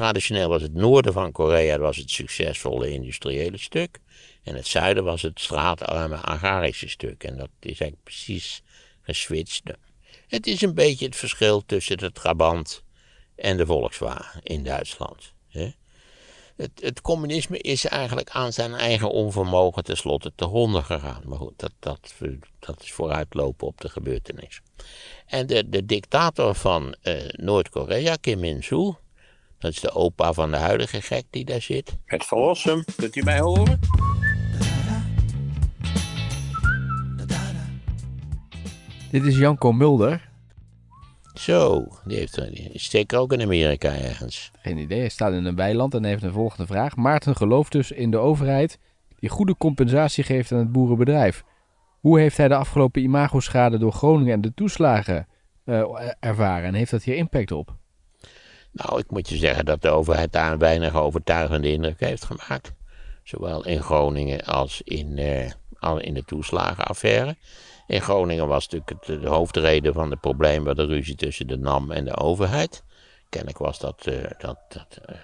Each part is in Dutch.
Traditioneel was het noorden van Korea was het succesvolle industriële stuk. En het zuiden was het straatarme agrarische stuk. En dat is eigenlijk precies geswitst. Het is een beetje het verschil tussen de Trabant en de Volkswagen in Duitsland. Het, het, communisme is eigenlijk aan zijn eigen onvermogen tenslotte te honden gegaan. Maar goed, dat, dat, dat is vooruitlopen op de gebeurtenis. En de, de dictator van eh, Noord-Korea, Kim Il-sung, dat is de opa van de huidige gek die daar zit. Het verlossen, kunt u mij horen? Dit is Janko Mulder. Zo, die heeft een steek ook in Amerika ergens. Geen idee, hij staat in een weiland en heeft een volgende vraag. Maarten gelooft dus in de overheid die goede compensatie geeft aan het boerenbedrijf. Hoe heeft hij de afgelopen imagoschade door Groningen en de toeslagen eh, ervaren en heeft dat hier impact op? Nou, ik moet je zeggen dat de overheid daar een weinig overtuigende indruk heeft gemaakt. Zowel in Groningen als in, uh, in de toeslagenaffaire. In Groningen was natuurlijk de hoofdreden van het probleem de ruzie tussen de NAM en de overheid. Kennelijk was dat, eh, dat, dat eh,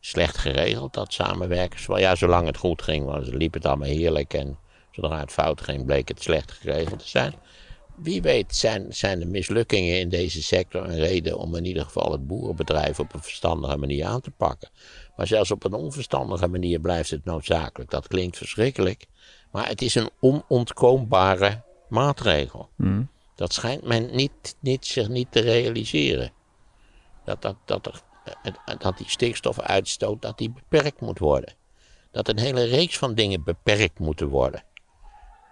slecht geregeld, dat samenwerken. Zowel, ja, zolang het goed ging, was, liep het allemaal heerlijk. En zodra het fout ging, bleek het slecht geregeld te zijn. Wie weet zijn, zijn de mislukkingen in deze sector een reden om in ieder geval het boerenbedrijf op een verstandige manier aan te pakken. Maar zelfs op een onverstandige manier blijft het noodzakelijk. Dat klinkt verschrikkelijk, maar het is een onontkoombare maatregel. Hmm. Dat schijnt men niet, niet, zich niet te realiseren. Dat, dat, dat, er, dat die stikstofuitstoot dat die beperkt moet worden. Dat een hele reeks van dingen beperkt moeten worden.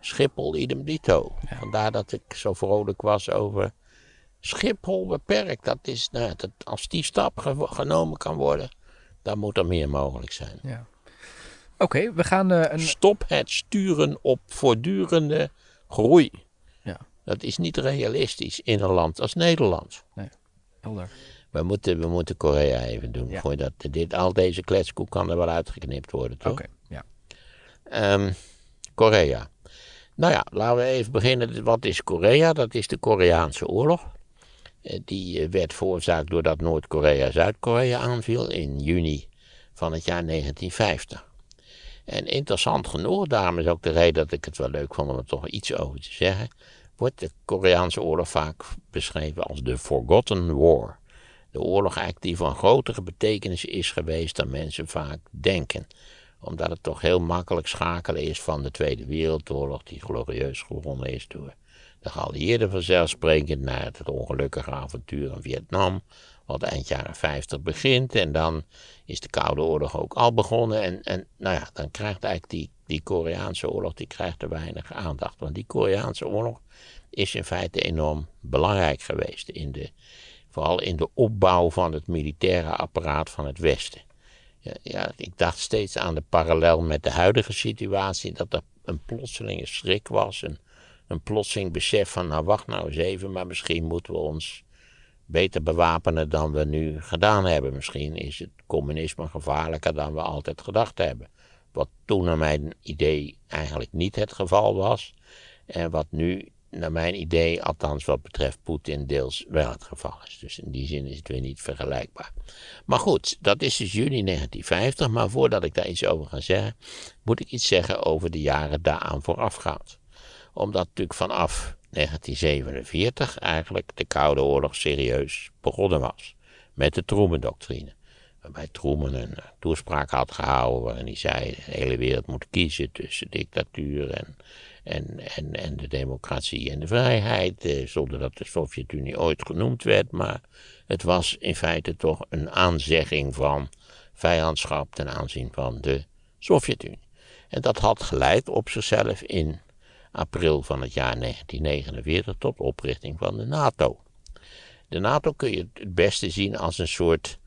Schiphol idem dito. Vandaar dat ik zo vrolijk was over Schiphol beperkt. Dat is, nou, dat, als die stap genomen kan worden, dan moet er meer mogelijk zijn. Ja. Oké, we gaan eh, een... Stop het sturen op voortdurende groei. Ja. Dat is niet realistisch in een land als Nederland. Nee, helder. We moeten, we moeten Korea even doen. Voordat dit, al deze kletskoek kan er wel uitgeknipt worden, toch? Oké, ja. Ehm, Korea. Nou ja, laten we even beginnen. Wat is Korea? Dat is de Koreaanse oorlog. Eh, die eh, werd veroorzaakt doordat Noord-Korea Zuid-Korea aanviel in juni van het jaar 1950. En interessant genoeg, daarom is ook de reden dat ik het wel leuk vond om er toch iets over te zeggen, wordt de Koreaanse oorlog vaak beschreven als de Forgotten War. De oorlog eigenlijk die van grotere betekenis is geweest dan mensen vaak denken omdat het toch heel makkelijk schakelen is van de Tweede Wereldoorlog, die glorieus gewonnen is door de geallieerden vanzelfsprekend, naar het ongelukkige avontuur in Vietnam, wat eind jaren 50 begint. En dan is de Koude Oorlog ook al begonnen. En, en nou ja, dan krijgt eigenlijk die, die Koreaanse oorlog die krijgt er weinig aandacht. Want die Koreaanse oorlog is in feite enorm belangrijk geweest. In de, vooral in de opbouw van het militaire apparaat van het Westen ja, ik dacht steeds aan de parallel met de huidige situatie, dat er een plotselinge schrik was, een, een plotseling besef van, nou wacht nou eens even, maar misschien moeten we ons beter bewapenen dan we nu gedaan hebben. Misschien is het communisme gevaarlijker dan we altijd gedacht hebben. Wat toen naar mijn idee eigenlijk niet het geval was. En wat nu naar mijn idee, althans wat betreft Poetin, deels wel het geval is. Dus in die zin is het weer niet vergelijkbaar. Maar goed, dat is dus juni 1950. Maar voordat ik daar iets over ga zeggen, moet ik iets zeggen over de jaren daaraan voorafgaand. Omdat natuurlijk vanaf 1947 eigenlijk de Koude Oorlog serieus begonnen was. Met de truman bij Truman een eh, toespraak had gehouden. waarin hij zei: de hele wereld moet kiezen tussen dictatuur en, en, en, en de democratie en de vrijheid. Eh, zonder dat de Sovjet-Unie ooit genoemd werd, maar het was in feite toch een aanzegging van vijandschap ten aanzien van de Sovjet-Unie. En dat had geleid op zichzelf in april van het jaar 1949 tot oprichting van de NATO. De NATO kun je het beste zien als een soort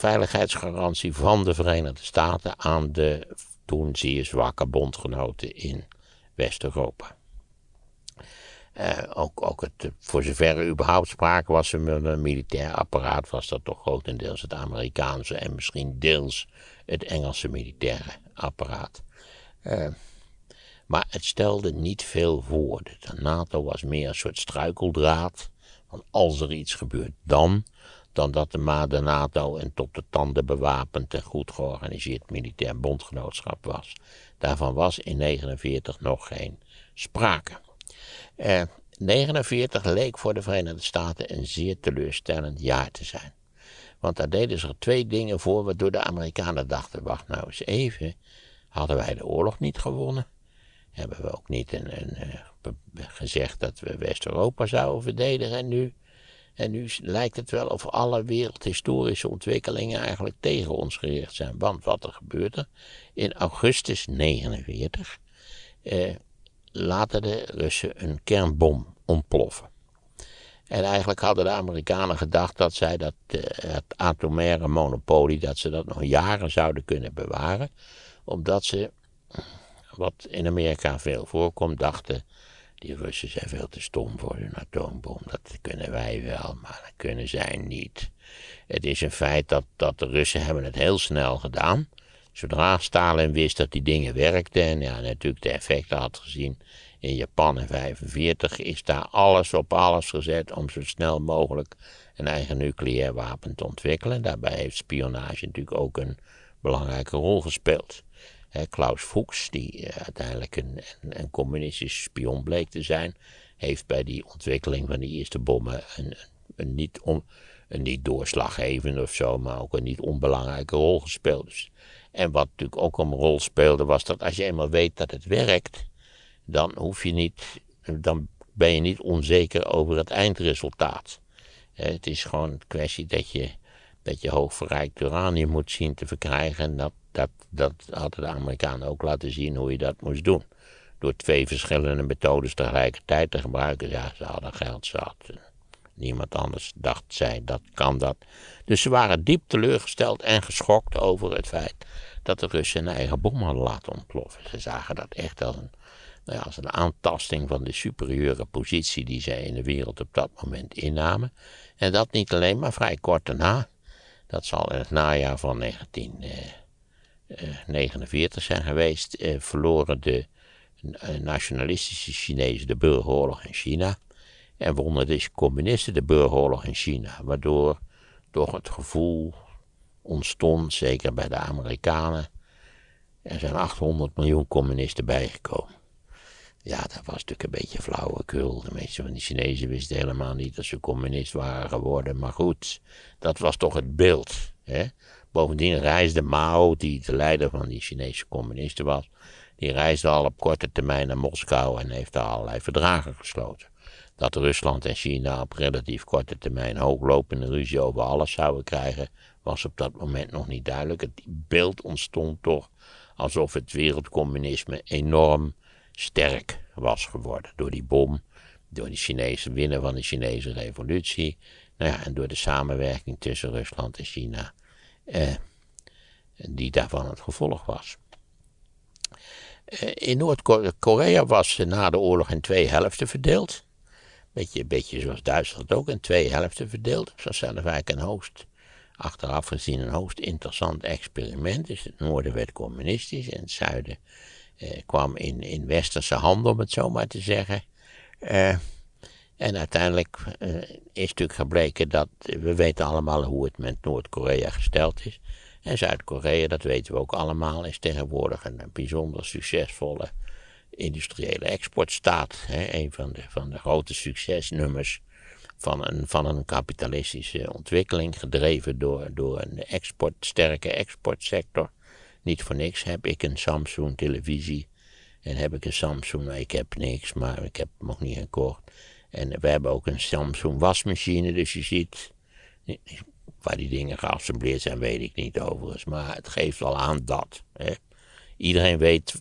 veiligheidsgarantie van de Verenigde Staten aan de toen zeer zwakke bondgenoten in West-Europa. Eh, ook, ook het, eh, voor zover er überhaupt sprake was van een militair apparaat, was dat toch grotendeels het Amerikaanse en misschien deels het Engelse militaire apparaat. Eh, maar het stelde niet veel voor. De NATO was meer een soort struikeldraad. Want als er iets gebeurt, dan dan dat de MA de NATO en tot de tanden bewapend en goed georganiseerd militair bondgenootschap was. Daarvan was in 1949 nog geen sprake. Eh, 49 leek voor de Verenigde Staten een zeer teleurstellend jaar te zijn. Want daar deden ze twee dingen voor waardoor de Amerikanen dachten: wacht nou eens even, hadden wij de oorlog niet gewonnen? Hebben we ook niet een, een, eh, gezegd dat we West-Europa zouden verdedigen en nu en nu lijkt het wel of alle wereldhistorische ontwikkelingen eigenlijk tegen ons gericht zijn. Want wat er gebeurde, in augustus 49 eh, laten de Russen een kernbom ontploffen. En eigenlijk hadden de Amerikanen gedacht dat zij dat, eh, het atomaire monopolie, dat ze dat nog jaren zouden kunnen bewaren. Omdat ze, wat in Amerika veel voorkomt, dachten die Russen zijn veel te stom voor hun atoombom. Dat kunnen wij wel, maar dat kunnen zij niet. Het is een feit dat, dat de Russen hebben het heel snel gedaan. Zodra Stalin wist dat die dingen werkten en ja, natuurlijk de effecten had gezien in Japan in 1945, is daar alles op alles gezet om zo snel mogelijk een eigen nucleair wapen te ontwikkelen. Daarbij heeft spionage natuurlijk ook een belangrijke rol gespeeld. Klaus Fuchs, die eh, uiteindelijk een, een, een communistisch spion bleek te zijn, heeft bij die ontwikkeling van die eerste bommen een, een niet, on, een niet doorslaggevende of zo, maar ook een niet onbelangrijke rol gespeeld. Dus, en wat natuurlijk ook een rol speelde, was dat als je eenmaal weet dat het werkt, dan hoef je niet, dan ben je niet onzeker over het eindresultaat. Het is gewoon een kwestie dat je, dat je hoogverrijkt uranium moet zien te verkrijgen. En dat dat, dat hadden de Amerikanen ook laten zien hoe je dat moest doen. Door twee verschillende methodes tegelijkertijd te gebruiken. Ja, ze hadden geld zat. Niemand anders dacht zij, dat kan dat. Dus ze waren diep teleurgesteld en geschokt over het feit dat de Russen een eigen bom hadden laten ontploffen. Ze zagen dat echt als een, nou ja, als een aantasting van de superieure positie die zij in de wereld op dat moment innamen. En dat niet alleen, maar vrij kort daarna. Dat zal in het najaar van 19. Eh, 49 eh, zijn geweest, eh, verloren de eh, nationalistische Chinezen de burgeroorlog in China. En wonnen de dus communisten de burgeroorlog in China. Waardoor toch het gevoel ontstond, zeker bij de Amerikanen. Er zijn 800 miljoen communisten bijgekomen. Ja, dat was natuurlijk een beetje flauwekul. De meeste van die Chinezen wisten helemaal niet dat ze communist waren geworden. Maar goed, dat was toch het beeld. Hè? Bovendien reisde Mao, die de leider van die Chinese communisten was, die reisde al op korte termijn naar Moskou en heeft daar allerlei verdragen gesloten. Dat Rusland en China op relatief korte termijn hooglopende ruzie over alles zouden krijgen, was op dat moment nog niet duidelijk. Het beeld ontstond toch alsof het wereldcommunisme enorm sterk was geworden door die bom, door de Chinese winnen van de Chinese revolutie, nou ja, en door de samenwerking tussen Rusland en China eh, die daarvan het gevolg was. Eh, in Noord-Korea was na de oorlog in twee helften verdeeld. Beetje, beetje zoals Duitsland ook, in twee helften verdeeld. Dus dat was zelf eigenlijk een hoogst, achteraf gezien, een hoogst interessant experiment. Dus het noorden werd communistisch en het zuiden eh, kwam in, in westerse handen, om het zo maar te zeggen. Eh, en uiteindelijk eh, is natuurlijk gebleken dat we weten allemaal hoe het met Noord-Korea gesteld is. En Zuid-Korea, dat weten we ook allemaal, is tegenwoordig een bijzonder succesvolle industriële exportstaat. Hè. Een van de, van de grote succesnummers van een, van een kapitalistische ontwikkeling, gedreven door, door een export, sterke exportsector. Niet voor niks heb ik een Samsung televisie en heb ik een Samsung, ik heb niks, maar ik heb nog niet gekocht. En we hebben ook een Samsung wasmachine, dus je ziet waar die dingen geassembleerd zijn, weet ik niet overigens. Maar het geeft al aan dat. Hè. Iedereen weet,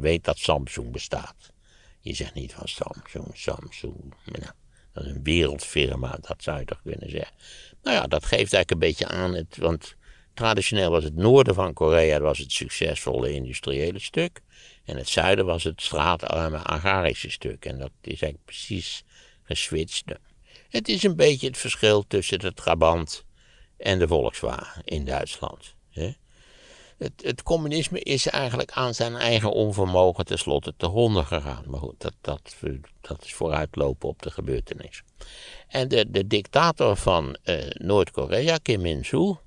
weet dat Samsung bestaat. Je zegt niet van Samsung, Samsung. Nou, dat is een wereldfirma, dat zou je toch kunnen zeggen. Nou ja, dat geeft eigenlijk een beetje aan het. Want traditioneel was het noorden van Korea was het succesvolle industriële stuk. En het zuiden was het straatarme agrarische stuk. En dat is eigenlijk precies geswitste. Het is een beetje het verschil tussen de Trabant en de Volkswagen in Duitsland. Hè? Het, het, communisme is eigenlijk aan zijn eigen onvermogen tenslotte te honden gegaan. Maar goed, dat, dat, dat is vooruitlopen op de gebeurtenis. En de, de dictator van eh, Noord-Korea, Kim Min-soo,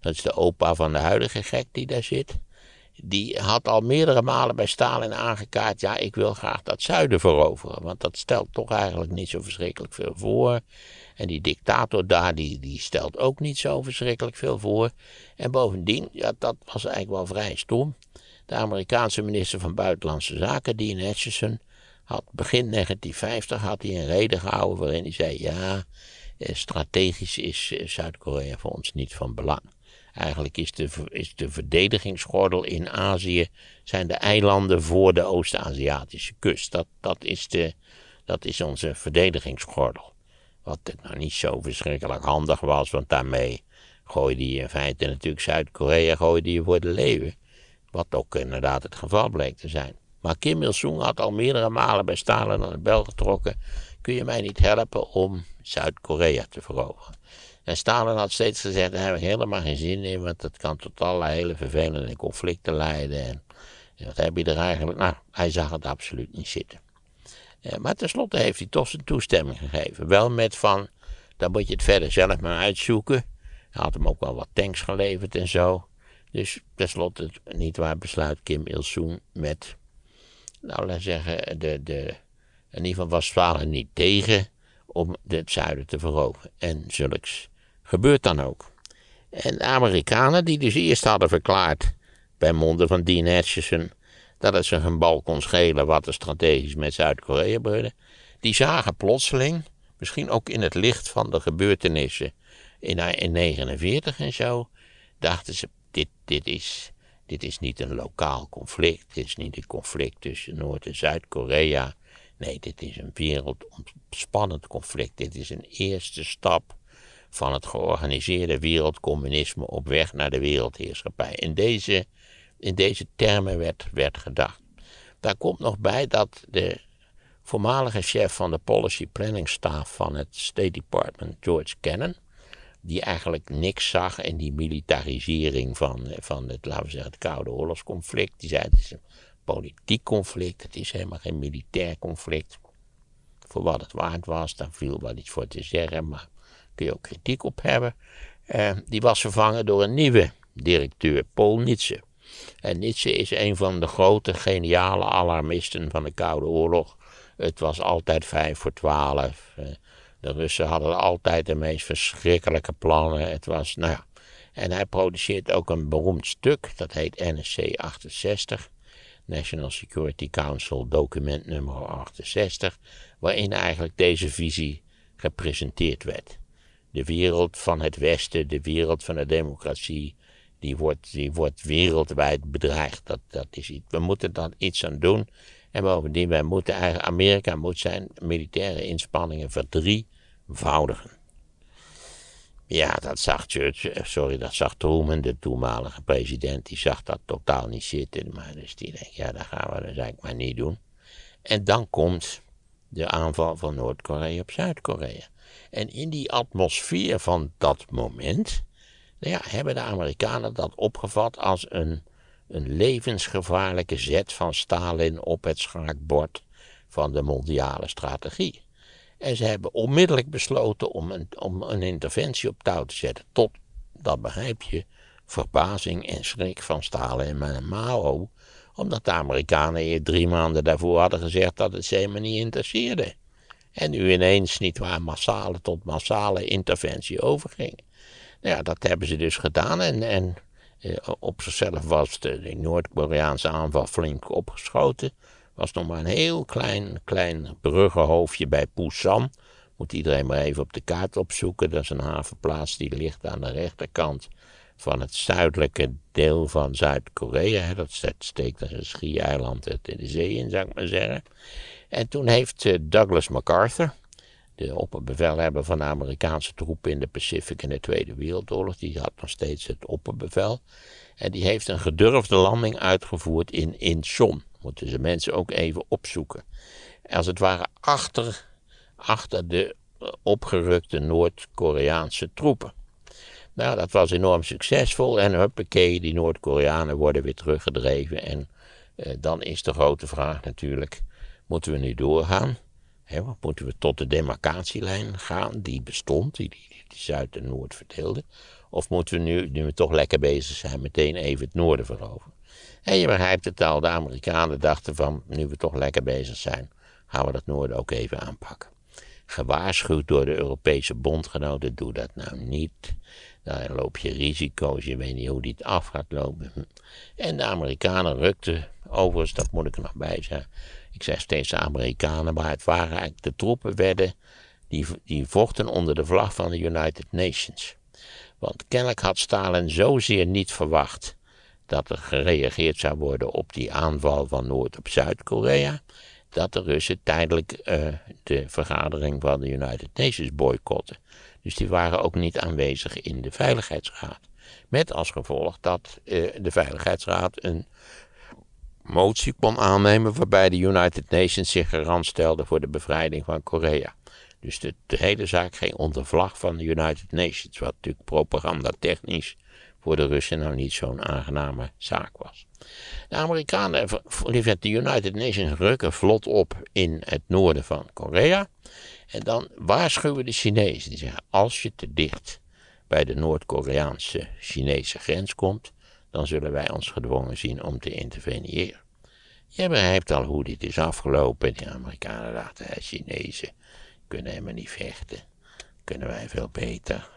dat is de opa van de huidige gek die daar zit die had al meerdere malen bij Stalin aangekaart: ja, ik wil graag dat zuiden veroveren. Want dat stelt toch eigenlijk niet zo verschrikkelijk veel voor. En die dictator daar, die, die stelt ook niet zo verschrikkelijk veel voor. En bovendien, ja, dat was eigenlijk wel vrij stom. De Amerikaanse minister van Buitenlandse Zaken, Dean Hutchison, had begin 1950 had hij een reden gehouden waarin hij zei: ja, eh, strategisch is eh, Zuid-Korea voor ons niet van belang. Eigenlijk is de, is de verdedigingsgordel in Azië, zijn de eilanden voor de Oost-Aziatische kust. Dat, dat, is de, dat is onze verdedigingsgordel. Wat nou niet zo verschrikkelijk handig was, want daarmee gooide je in feite natuurlijk Zuid-Korea je voor de leeuwen. Wat ook inderdaad het geval bleek te zijn. Maar Kim Il-sung had al meerdere malen bij Stalin aan de bel getrokken. Kun je mij niet helpen om Zuid-Korea te veroveren? En Stalin had steeds gezegd, daar heb ik helemaal geen zin in, want dat kan tot allerlei hele vervelende conflicten leiden. En, wat heb je er eigenlijk? Nou, hij zag het absoluut niet zitten. Eh, maar tenslotte heeft hij toch zijn toestemming gegeven. Wel met van, dan moet je het verder zelf maar uitzoeken. Hij had hem ook wel wat tanks geleverd en zo. Dus tenslotte, niet waar besluit Kim Il-sung met, nou laten we zeggen, de, de, in ieder geval was Stalin niet tegen om het zuiden te veroveren en zulks. Gebeurt dan ook. En de Amerikanen, die dus eerst hadden verklaard bij monden van Dean Acheson dat het ze hun bal kon schelen wat er strategisch met Zuid-Korea gebeurde, die zagen plotseling, misschien ook in het licht van de gebeurtenissen in 1949 en zo, dachten ze, dit, dit, is, dit is niet een lokaal conflict, dit is niet een conflict tussen Noord- en Zuid-Korea. Nee, dit is een wereldontspannend conflict, dit is een eerste stap van het georganiseerde wereldcommunisme op weg naar de wereldheerschappij. In deze, in deze termen werd, werd gedacht. Daar komt nog bij dat de voormalige chef van de policy planning staff van het State Department, George Kennan, die eigenlijk niks zag in die militarisering van, van het, laten we zeggen, het Koude Oorlogsconflict. Die zei, het is een politiek conflict, het is helemaal geen militair conflict. Voor wat het waard was, daar viel wel iets voor te zeggen, maar kun je ook kritiek op hebben. Eh, die was vervangen door een nieuwe directeur, Paul Nietzsche. En Nietzsche is een van de grote geniale alarmisten van de Koude Oorlog. Het was altijd vijf voor twaalf. Eh, de Russen hadden altijd de meest verschrikkelijke plannen. Het was, nou ja. En hij produceert ook een beroemd stuk, dat heet NSC 68. National Security Council document nummer 68, waarin eigenlijk deze visie gepresenteerd werd de wereld van het Westen, de wereld van de democratie, die wordt, die wordt wereldwijd bedreigd. Dat, dat is iets. We moeten daar iets aan doen. En bovendien, wij moeten eigenlijk, Amerika moet zijn militaire inspanningen verdrievoudigen. Ja, dat zag Churchill, eh, sorry, dat zag Truman, de toenmalige president, die zag dat totaal niet zitten. Maar dus die denkt, ja, dat gaan we dus eigenlijk maar niet doen. En dan komt de aanval van Noord-Korea op Zuid-Korea. En in die atmosfeer van dat moment nou ja, hebben de Amerikanen dat opgevat als een, een levensgevaarlijke zet van Stalin op het schaakbord van de mondiale strategie. En ze hebben onmiddellijk besloten om een, om een interventie op touw te zetten. Tot, dat begrijp je, verbazing en schrik van Stalin en Mao. Omdat de Amerikanen hier drie maanden daarvoor hadden gezegd dat het ze helemaal niet interesseerde. En nu ineens, niet waar, massale tot massale interventie overging. Nou ja, dat hebben ze dus gedaan. En, en eh, op zichzelf was de, Noord-Koreaanse aanval flink opgeschoten. Was nog maar een heel klein, klein bruggenhoofdje bij Busan. Moet iedereen maar even op de kaart opzoeken. Dat is een havenplaats die ligt aan de rechterkant van het zuidelijke deel van Zuid-Korea. Dat steekt als een schiereiland in de zee in, zou ik maar zeggen. En toen heeft eh, Douglas MacArthur, de opperbevelhebber van de Amerikaanse troepen in de Pacific in de Tweede Wereldoorlog, die had nog steeds het opperbevel. En die heeft een gedurfde landing uitgevoerd in Incheon. Moeten ze mensen ook even opzoeken. Als het ware achter, achter de eh, opgerukte Noord-Koreaanse troepen. Nou, dat was enorm succesvol en huppakee, die Noord-Koreanen worden weer teruggedreven. En eh, dan is de grote vraag natuurlijk, Moeten we nu doorgaan? moeten we tot de demarcatielijn gaan die bestond, die, die, die Zuid en Noord verdeelde? Of moeten we nu, nu we toch lekker bezig zijn, meteen even het noorden veroveren? En je begrijpt het al, de Amerikanen dachten van, nu we toch lekker bezig zijn, gaan we dat noorden ook even aanpakken. Gewaarschuwd door de Europese bondgenoten, doe dat nou niet. Daar loop je risico's, je weet niet hoe dit af gaat lopen. Hm. En de Amerikanen rukten, overigens, dat moet ik er nog bij zeggen, ik zeg steeds de Amerikanen, maar het waren eigenlijk de troepen werden die, die vochten onder de vlag van de United Nations. Want kennelijk had Stalin zozeer niet verwacht dat er gereageerd zou worden op die aanval van Noord- op Zuid-Korea, dat de Russen tijdelijk eh, de vergadering van de United Nations boycotten. Dus die waren ook niet aanwezig in de Veiligheidsraad. Met als gevolg dat eh, de Veiligheidsraad een motie kon aannemen waarbij de United Nations zich garant stelde voor de bevrijding van Korea. Dus de, hele zaak ging onder vlag van de United Nations, wat natuurlijk propaganda technisch voor de Russen nou niet zo'n aangename zaak was. De Amerikanen, de United Nations, rukken vlot op in het noorden van Korea. En dan waarschuwen de Chinezen. Die zeggen: als je te dicht bij de Noord-Koreaanse-Chinese grens komt, dan zullen wij ons gedwongen zien om te interveneren. Je begrijpt al hoe dit is afgelopen. De Amerikanen dachten, hè, Chinezen kunnen helemaal niet vechten. Kunnen wij veel beter.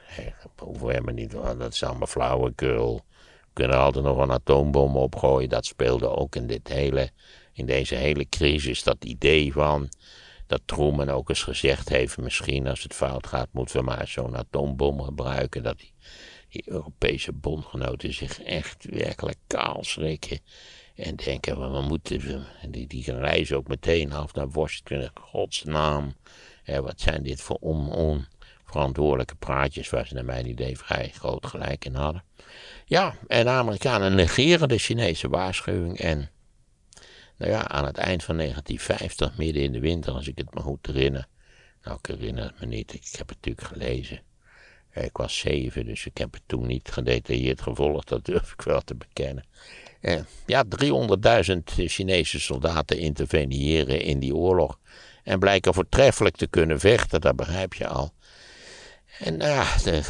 Hoeven we helemaal niet, dat is allemaal flauwekul. We kunnen altijd nog een atoombom opgooien. Dat speelde ook in, dit hele, in deze hele crisis. Dat idee van, dat Truman ook eens gezegd heeft, misschien als het fout gaat, moeten we maar zo'n atoombom gebruiken. Dat die die Europese bondgenoten zich echt werkelijk kaal schrikken. En denken, we moeten, die, die reizen ook meteen af naar Washington, in godsnaam. wat zijn dit voor on, on verantwoordelijke praatjes waar ze naar mijn idee vrij groot gelijk in hadden. Ja, en de Amerikanen negeren de Chinese waarschuwing en nou ja, aan het eind van 1950, midden in de winter, als ik het me goed herinner. Nou, ik herinner het me niet, ik heb het natuurlijk gelezen. Ik was zeven, dus ik heb het toen niet gedetailleerd gevolgd, dat durf ik wel te bekennen. Eh, ja, 300.000 Chinese soldaten interveneren in die oorlog. En blijken voortreffelijk te kunnen vechten, dat begrijp je al. En nou ja, de,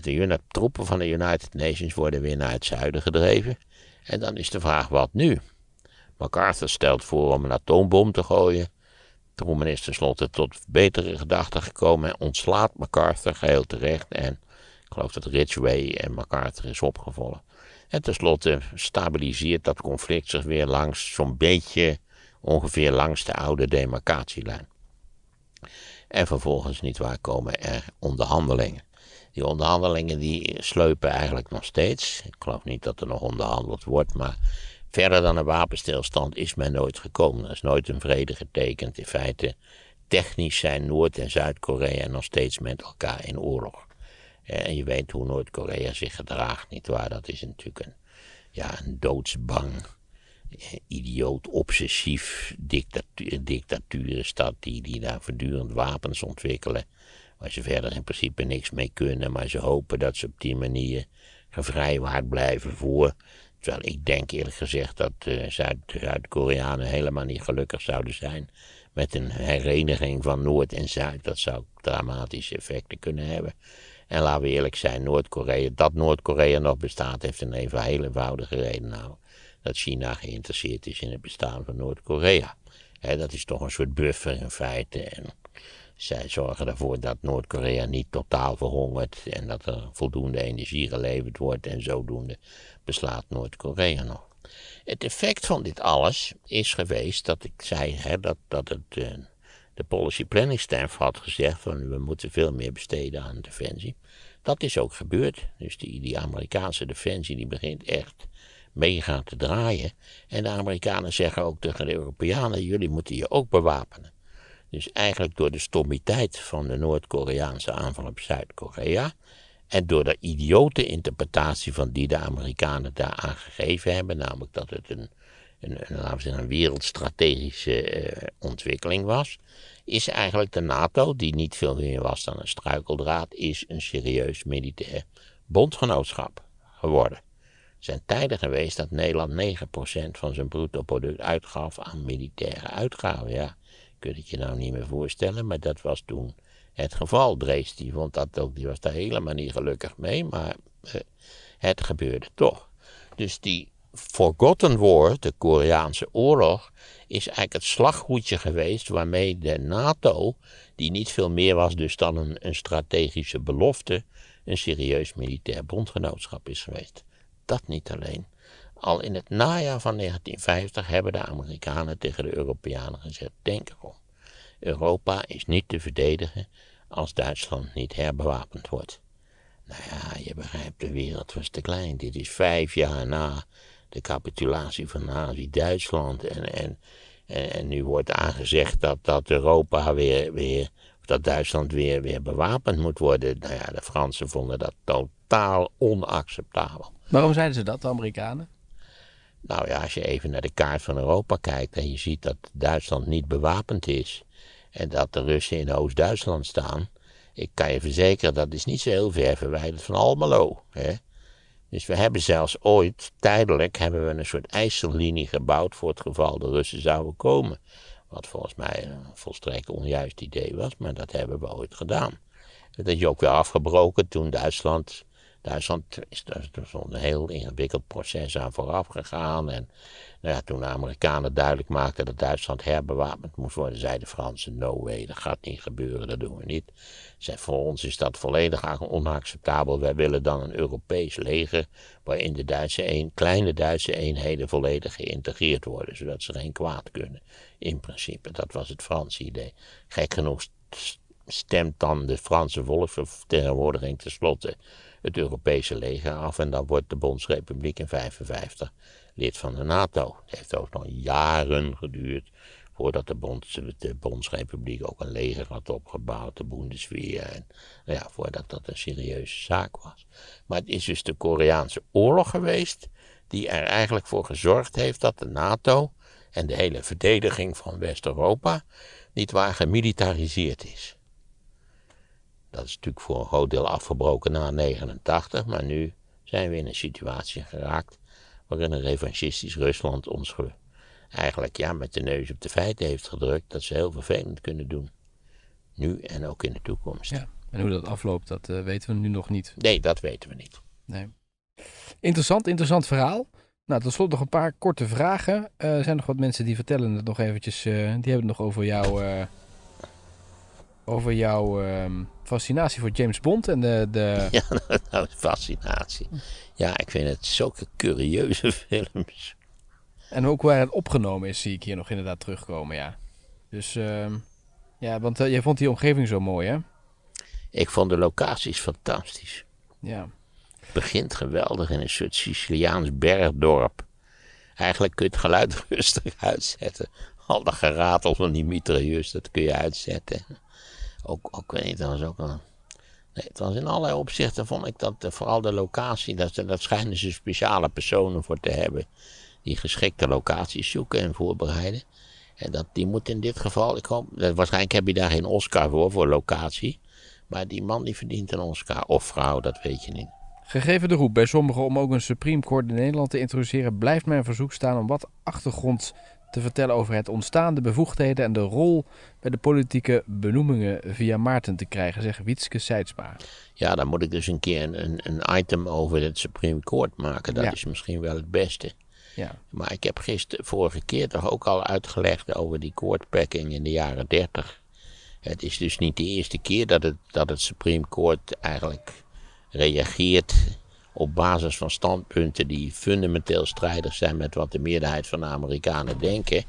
de, de troepen van de United Nations worden weer naar het zuiden gedreven. En dan is de vraag, wat nu? MacArthur stelt voor om een atoombom te gooien. Truman is tenslotte tot betere gedachten gekomen en ontslaat MacArthur geheel terecht. En ik geloof dat Ridgway en MacArthur is opgevallen. En tenslotte stabiliseert dat conflict zich weer langs zo'n beetje ongeveer langs de oude demarcatielijn. En vervolgens, niet waar komen er onderhandelingen. Die onderhandelingen die sleupen eigenlijk nog steeds. Ik geloof niet dat er nog onderhandeld wordt, maar Verder dan een wapenstilstand is men nooit gekomen. Er is nooit een vrede getekend. In feite, technisch zijn Noord- en Zuid-Korea nog steeds met elkaar in oorlog. Eh, en je weet hoe Noord-Korea zich gedraagt, nietwaar? Dat is natuurlijk een, ja, een doodsbang, eh, idioot, obsessief dictatuur, staat die, die daar voortdurend wapens ontwikkelen. Waar ze verder in principe niks mee kunnen, maar ze hopen dat ze op die manier gevrijwaard blijven voor Terwijl ik denk eerlijk gezegd dat eh, Zuid-Koreanen helemaal niet gelukkig zouden zijn met een hereniging van Noord en Zuid. Dat zou dramatische effecten kunnen hebben. En laten we eerlijk zijn, Noord-Korea, dat Noord-Korea nog bestaat, heeft een even heel eenvoudige reden. Nou, dat China geïnteresseerd is in het bestaan van Noord-Korea. dat is toch een soort buffer in feite. En zij zorgen ervoor dat Noord-Korea niet totaal verhongert en dat er voldoende energie geleverd wordt en zodoende beslaat Noord-Korea nog. Het effect van dit alles is geweest dat ik zei hè, dat, dat het, eh, de policy planning staff had gezegd van we moeten veel meer besteden aan defensie. Dat is ook gebeurd. Dus die, die Amerikaanse defensie die begint echt meegaan te draaien. En de Amerikanen zeggen ook tegen de Europeanen, jullie moeten je ook bewapenen. Dus eigenlijk door de stommiteit van de Noord-Koreaanse aanval op Zuid-Korea en door de idiote interpretatie van die de Amerikanen daar aangegeven hebben, namelijk dat het een, een, een laten we zeggen, een wereldstrategische eh, ontwikkeling was, is eigenlijk de NATO, die niet veel meer was dan een struikeldraad, is een serieus militair bondgenootschap geworden. Er zijn tijden geweest dat Nederland 9% van zijn bruto product uitgaf aan militaire uitgaven. Ja, kun je het je nou niet meer voorstellen, maar dat was toen het geval. Drees die vond dat ook, die was daar helemaal niet gelukkig mee, maar eh, het gebeurde toch. Dus die Forgotten War, de Koreaanse oorlog, is eigenlijk het slaggoedje geweest waarmee de NATO, die niet veel meer was dus dan een, een strategische belofte, een serieus militair bondgenootschap is geweest. Dat niet alleen. Al in het najaar van 1950 hebben de Amerikanen tegen de Europeanen gezegd: denk erom. Europa is niet te verdedigen als Duitsland niet herbewapend wordt. Nou ja, je begrijpt, de wereld was te klein. Dit is vijf jaar na de capitulatie van Nazi-Duitsland. En, en, en, nu wordt aangezegd dat, dat Europa weer, weer, dat Duitsland weer, weer bewapend moet worden. Nou ja, de Fransen vonden dat totaal onacceptabel. Waarom zeiden ze dat, de Amerikanen? Nou ja, als je even naar de kaart van Europa kijkt en je ziet dat Duitsland niet bewapend is, en dat de Russen in Oost-Duitsland staan, ik kan je verzekeren, dat is niet zo heel ver verwijderd van Almelo. Hè? Dus we hebben zelfs ooit, tijdelijk, hebben we een soort ijzerlinie gebouwd voor het geval de Russen zouden komen. Wat volgens mij een volstrekt onjuist idee was, maar dat hebben we ooit gedaan. Dat is ook weer afgebroken toen Duitsland Duitsland is daar dus, dus een heel ingewikkeld proces aan vooraf gegaan. En nou toen de Amerikanen duidelijk maakten dat Duitsland herbewapend moest worden, zeiden de Fransen: no way, dat gaat niet gebeuren, dat doen we niet. Zij, voor ons is dat volledig onacceptabel. Wij willen dan een Europees leger waarin de Duitse een, kleine Duitse eenheden volledig geïntegreerd worden, zodat ze geen kwaad kunnen. In principe, dat was het Franse idee. Gek genoeg stemt dan de Franse volksvertegenwoordiging tenslotte het Europese leger af en dan wordt de Bondsrepubliek in 1955 lid van de NATO. Het heeft ook nog jaren geduurd voordat de, Bondsrepubliek ook een leger had opgebouwd, de Bundeswehr. En, nou ja, voordat dat een serieuze zaak was. Maar het is dus de Koreaanse oorlog geweest die er eigenlijk voor gezorgd heeft dat de NATO en de hele verdediging van West-Europa niet waar gemilitariseerd is. Dat is natuurlijk voor een groot deel afgebroken na 89, maar nu zijn we in een situatie geraakt waarin een revanchistisch Rusland ons eigenlijk ja, met de neus op de feiten heeft gedrukt dat ze heel vervelend kunnen doen. Nu en ook in de toekomst. Ja, en hoe dat afloopt, dat eh, weten we nu nog niet. Nee, dat weten we niet. Nee. Interessant, interessant verhaal. Nou, tot slot nog een paar korte vragen. Eh, er zijn nog wat mensen die vertellen het nog eventjes. Eh, die hebben het nog over jouw over jouw ehm, fascinatie voor James Bond en de... de... Ja, nou, nou, fascinatie. Ja, ik vind het zulke curieuze films. En ook waar het opgenomen is, zie ik hier nog inderdaad terugkomen, ja. Dus, ehm, ja, want je eh, jij vond die omgeving zo mooi, hè? Ik vond de locaties fantastisch. Ja. Het begint geweldig in een soort Siciliaans bergdorp. Eigenlijk kun je het geluid rustig uitzetten. Al dat geratel van die mitrailleurs, dat kun je uitzetten. Ook, ook weet niet, dat was ook een... Nee, het was in allerlei opzichten vond ik dat eh, vooral de locatie, dat, dat schijnen ze speciale personen voor te hebben. Die geschikte locaties zoeken en voorbereiden. En dat, die moet in dit geval, ik hoop, waarschijnlijk heb je daar geen Oscar voor, voor locatie. Maar die man die verdient een Oscar, of vrouw, dat weet je niet. Gegeven de roep bij sommigen om ook een Supreme Court in Nederland te introduceren, blijft mijn verzoek staan om wat achtergrond te vertellen over het ontstaan, de bevoegdheden en de rol bij de politieke benoemingen via Maarten te krijgen, zegt Wietske Seidsma. Ja, dan moet ik dus een keer een, een item over het Supreme Court maken. Dat is misschien wel het beste. Ja. Maar ik heb gisteren, vorige keer toch ook al uitgelegd over die courtpacking in de jaren 30. Het is dus niet de eerste keer dat het, dat het Supreme Court eigenlijk reageert op basis van standpunten die fundamenteel strijdig zijn met wat de meerderheid van de Amerikanen denken.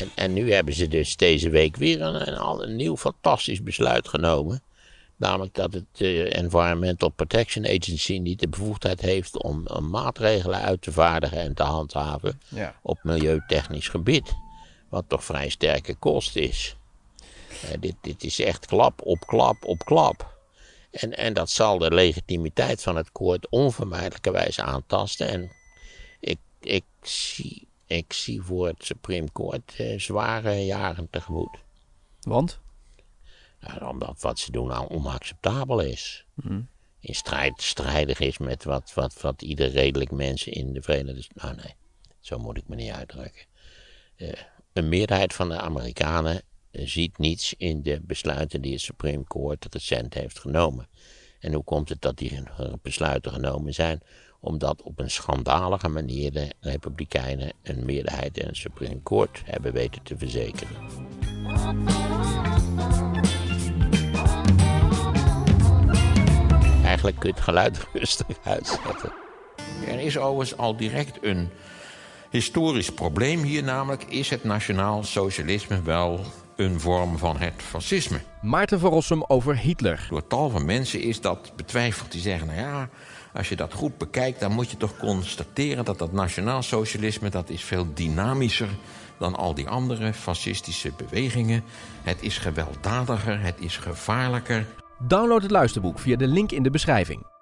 En, en nu hebben ze dus deze week weer een, een, een nieuw fantastisch besluit genomen. Namelijk dat het eh, Environmental Protection Agency niet de bevoegdheid heeft om, maatregelen uit te vaardigen en te handhaven op milieutechnisch gebied. Wat toch vrij sterke kost is. Eh, dit, dit is echt klap op klap op klap. En, en dat zal de legitimiteit van het koord onvermijdelijkerwijs aantasten. En ik, ik, zie, ik zie voor het Supreme Court eh, zware jaren tegemoet. Want? Nou, omdat wat ze doen nou onacceptabel is. Hmm. In strijd, strijdig is met wat, wat, wat ieder redelijk mens in de Verenigde Staten. Nou nee, zo moet ik me niet uitdrukken. Eh, een meerderheid van de Amerikanen ziet niets in de besluiten die het Supreme Court recent heeft genomen. En hoe komt het dat die besluiten genomen zijn? Omdat op een schandalige manier de Republikeinen een meerderheid in het Supreme Court hebben weten te verzekeren. Eigenlijk kun je het geluid rustig uitzetten. Er is overigens al direct een historisch probleem hier, namelijk is het nationaal socialisme wel een vorm van het fascisme. Maarten van Rossum over Hitler. Door tal van mensen is dat betwijfeld. Die zeggen, nou ja, als je dat goed bekijkt... dan moet je toch constateren dat dat nationaalsocialisme... dat is veel dynamischer dan al die andere fascistische bewegingen. Het is gewelddadiger, het is gevaarlijker. Download het luisterboek via de link in de beschrijving.